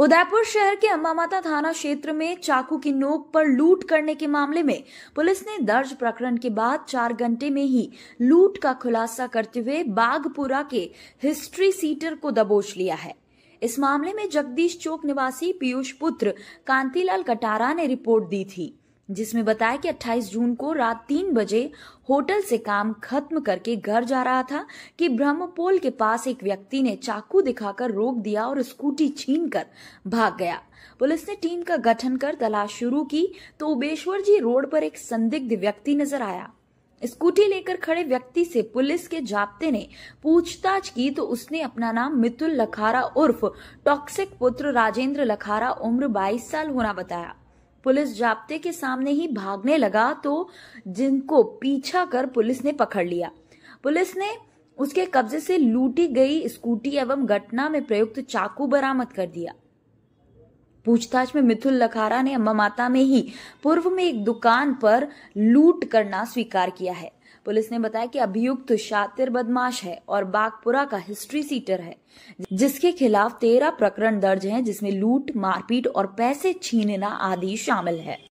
उदयपुर शहर के अम्बामाता थाना क्षेत्र में चाकू की नोक पर लूट करने के मामले में पुलिस ने दर्ज प्रकरण के बाद चार घंटे में ही लूट का खुलासा करते हुए बागपुरा के हिस्ट्री सीटर को दबोच लिया है इस मामले में जगदीश चौक निवासी पीयूष पुत्र कांतिलाल कटारा ने रिपोर्ट दी थी जिसमें बताया कि 28 जून को रात तीन बजे होटल से काम खत्म करके घर जा रहा था कि ब्रह्मपोल के पास एक व्यक्ति ने चाकू दिखाकर रोक दिया और स्कूटी छीनकर भाग गया पुलिस ने टीम का गठन कर तलाश शुरू की तो उबेश्वर जी रोड पर एक संदिग्ध व्यक्ति नजर आया स्कूटी लेकर खड़े व्यक्ति से पुलिस के जाप्ते ने पूछताछ की तो उसने अपना नाम मितुल लखारा उर्फ टॉक्सिक पुत्र राजेंद्र लखारा उम्र 22 साल होना बताया पुलिस जाप्ते के सामने ही भागने लगा तो जिनको पीछा कर पुलिस ने पकड़ लिया पुलिस ने उसके कब्जे से लूटी गई स्कूटी एवं घटना में प्रयुक्त चाकू बरामद कर दिया पूछताछ में मिथुल लखारा ने अम्मा माता में ही पूर्व में एक दुकान पर लूट करना स्वीकार किया है पुलिस ने बताया कि अभियुक्त शातिर बदमाश है और बागपुरा का हिस्ट्री सीटर है जिसके खिलाफ तेरह प्रकरण दर्ज हैं जिसमें लूट मारपीट और पैसे छीनना आदि शामिल है